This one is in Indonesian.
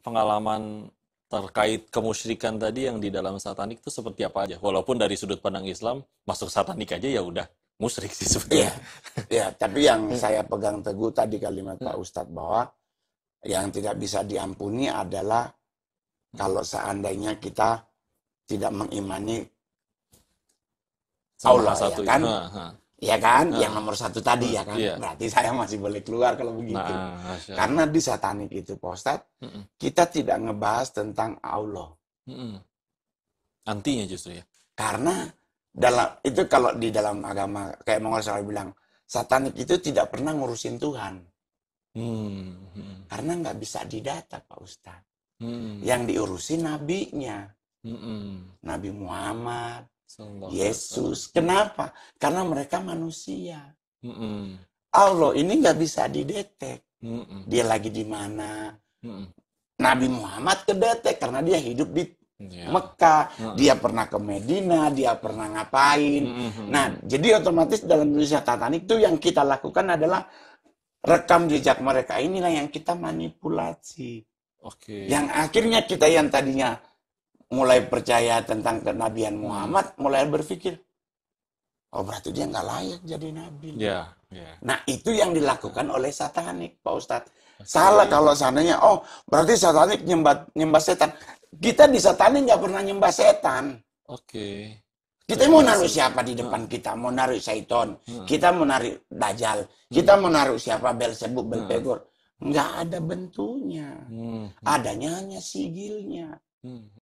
pengalaman terkait kemusyrikan tadi yang di dalam satanik itu seperti apa aja? Walaupun dari sudut pandang Islam masuk satanik aja ya udah musyrik sih sebenarnya. Ya, tapi yang saya pegang teguh tadi kalimat Pak Ustadz bahwa yang tidak bisa diampuni adalah kalau seandainya kita tidak mengimani Allah ya satu ya kan. Nah, nah. Ya kan, nah. yang nomor satu tadi ya kan. Iya. Berarti saya masih boleh keluar kalau begitu. Nah, Karena di satanik itu, Postat, mm -mm. kita tidak ngebahas tentang Allah. Mm -mm. Antinya justru ya. Karena dalam itu kalau di dalam agama kayak Mongol selalu bilang satanik itu tidak pernah ngurusin Tuhan. Mm -mm. Karena nggak bisa didata Pak Ustadz. Mm -mm. Yang diurusin nabinya. Mm -mm. Nabi Muhammad, Yesus. Kenapa? Karena mereka manusia. Mm -mm. Allah ini nggak bisa didetek. Mm -mm. Dia lagi di mana? Mm -mm. Nabi Muhammad kedetek karena dia hidup di yeah. Mekah. Mm -mm. Dia pernah ke Medina. Dia pernah ngapain? Mm -mm. Nah, jadi otomatis dalam Indonesia Tatanik itu yang kita lakukan adalah rekam jejak mereka inilah yang kita manipulasi. Oke. Okay. Yang akhirnya kita yang tadinya mulai percaya tentang kenabian Muhammad, mulai berpikir, oh berarti dia nggak layak jadi nabi. Yeah, yeah. Nah itu yang dilakukan oleh satanik, Pak Ustadz. Salah kalau seandainya oh berarti satanik nyembah nyembah setan. Kita di satanik nggak pernah nyembah setan. Oke. Okay. Kita mau naruh siapa di depan ah. kita? Mau naruh Saiton, hmm. kita mau naruh Dajjal, hmm. kita mau naruh siapa Belzebub, hmm. Belpegor. Nggak ada bentuknya. Adanya hanya sigilnya.